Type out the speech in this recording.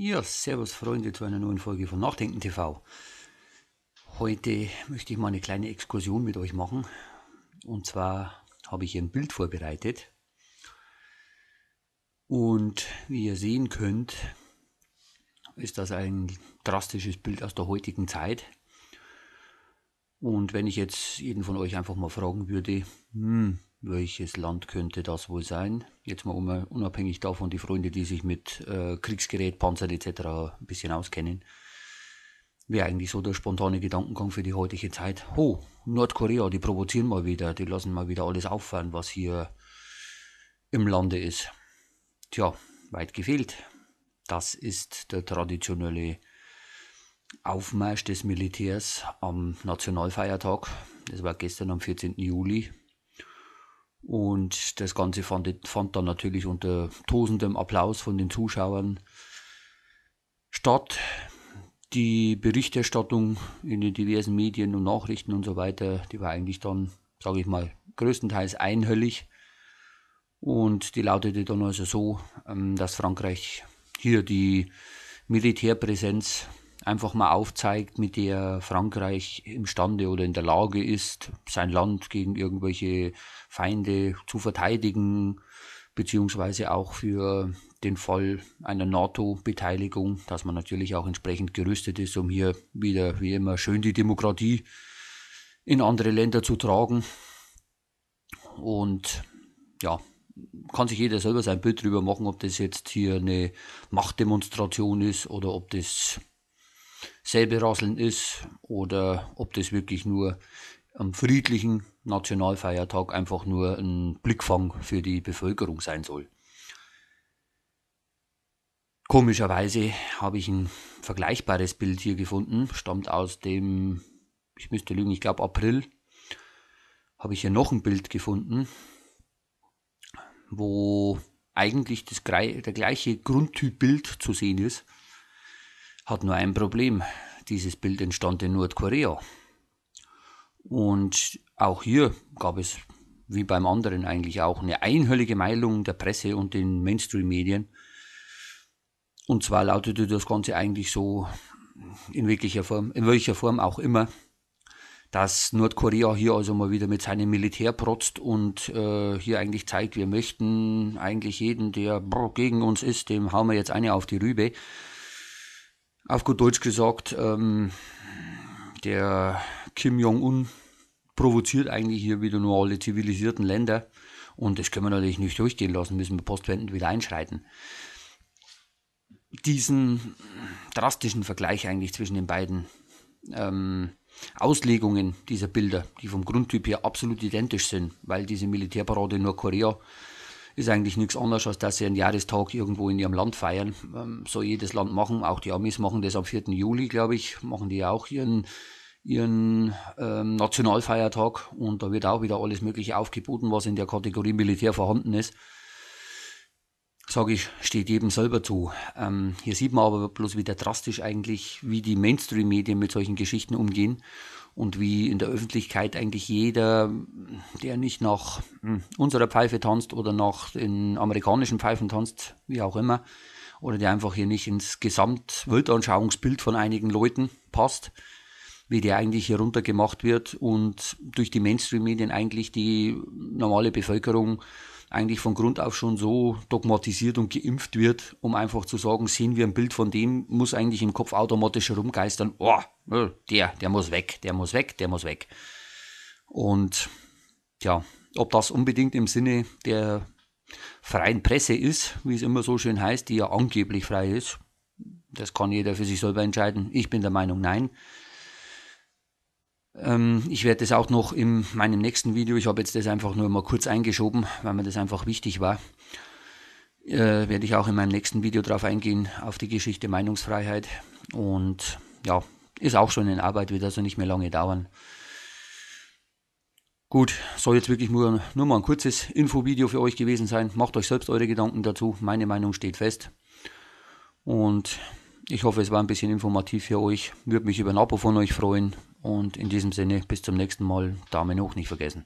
Ja, servus Freunde zu einer neuen Folge von Nachdenken TV. Heute möchte ich mal eine kleine Exkursion mit euch machen. Und zwar habe ich hier ein Bild vorbereitet. Und wie ihr sehen könnt, ist das ein drastisches Bild aus der heutigen Zeit. Und wenn ich jetzt jeden von euch einfach mal fragen würde, hm, welches Land könnte das wohl sein? Jetzt mal unabhängig davon, die Freunde, die sich mit äh, Kriegsgerät, Panzern etc. ein bisschen auskennen. Wäre eigentlich so der spontane Gedankengang für die heutige Zeit. Ho, Nordkorea, die provozieren mal wieder, die lassen mal wieder alles auffahren, was hier im Lande ist. Tja, weit gefehlt. Das ist der traditionelle Aufmarsch des Militärs am Nationalfeiertag. Das war gestern am 14. Juli und das Ganze fand, fand dann natürlich unter tosendem Applaus von den Zuschauern statt. Die Berichterstattung in den diversen Medien und Nachrichten und so weiter, die war eigentlich dann, sage ich mal, größtenteils einhöllig. Und die lautete dann also so, ähm, dass Frankreich hier die Militärpräsenz einfach mal aufzeigt, mit der Frankreich imstande oder in der Lage ist, sein Land gegen irgendwelche Feinde zu verteidigen, beziehungsweise auch für den Fall einer NATO-Beteiligung, dass man natürlich auch entsprechend gerüstet ist, um hier wieder, wie immer, schön die Demokratie in andere Länder zu tragen. Und ja, kann sich jeder selber sein Bild drüber machen, ob das jetzt hier eine Machtdemonstration ist oder ob das selbe rasseln ist oder ob das wirklich nur am friedlichen Nationalfeiertag einfach nur ein Blickfang für die Bevölkerung sein soll. Komischerweise habe ich ein vergleichbares Bild hier gefunden, stammt aus dem, ich müsste lügen, ich glaube April, habe ich hier noch ein Bild gefunden, wo eigentlich das, der gleiche Grundtyp Bild zu sehen ist. Hat nur ein Problem. Dieses Bild entstand in Nordkorea. Und auch hier gab es, wie beim anderen eigentlich auch, eine einhöllige Meilung der Presse und den Mainstream-Medien. Und zwar lautete das Ganze eigentlich so, in wirklicher Form, in welcher Form auch immer, dass Nordkorea hier also mal wieder mit seinem Militär protzt und äh, hier eigentlich zeigt, wir möchten eigentlich jeden, der brr, gegen uns ist, dem hauen wir jetzt eine auf die Rübe auf gut Deutsch gesagt, ähm, der Kim Jong-un provoziert eigentlich hier wieder nur alle zivilisierten Länder. Und das können wir natürlich nicht durchgehen lassen, müssen wir postwendend wieder einschreiten. Diesen drastischen Vergleich eigentlich zwischen den beiden ähm, Auslegungen dieser Bilder, die vom Grundtyp her absolut identisch sind, weil diese Militärparade in Nordkorea ist eigentlich nichts anderes, als dass sie einen Jahrestag irgendwo in ihrem Land feiern. Ähm, soll jedes Land machen, auch die Amis machen das am 4. Juli, glaube ich, machen die auch ihren, ihren ähm, Nationalfeiertag und da wird auch wieder alles Mögliche aufgeboten, was in der Kategorie Militär vorhanden ist sage ich, steht jedem selber zu. Ähm, hier sieht man aber bloß wieder drastisch eigentlich, wie die Mainstream-Medien mit solchen Geschichten umgehen und wie in der Öffentlichkeit eigentlich jeder, der nicht nach hm, unserer Pfeife tanzt oder nach den amerikanischen Pfeifen tanzt, wie auch immer, oder der einfach hier nicht ins Gesamtweltanschauungsbild von einigen Leuten passt, wie der eigentlich heruntergemacht wird und durch die Mainstream-Medien eigentlich die normale Bevölkerung eigentlich von Grund auf schon so dogmatisiert und geimpft wird, um einfach zu sagen, sehen wir ein Bild von dem, muss eigentlich im Kopf automatisch herumgeistern, oh, der, der muss weg, der muss weg, der muss weg. Und ja, ob das unbedingt im Sinne der freien Presse ist, wie es immer so schön heißt, die ja angeblich frei ist, das kann jeder für sich selber entscheiden. Ich bin der Meinung, nein. Ähm, ich werde das auch noch in meinem nächsten Video, ich habe jetzt das einfach nur mal kurz eingeschoben, weil mir das einfach wichtig war, äh, werde ich auch in meinem nächsten Video darauf eingehen, auf die Geschichte Meinungsfreiheit. Und ja, ist auch schon in Arbeit, wird also nicht mehr lange dauern. Gut, soll jetzt wirklich nur, nur mal ein kurzes Infovideo für euch gewesen sein. Macht euch selbst eure Gedanken dazu. Meine Meinung steht fest. Und ich hoffe, es war ein bisschen informativ für euch. Würde mich über ein Abo von euch freuen. Und in diesem Sinne, bis zum nächsten Mal. Daumen hoch nicht vergessen.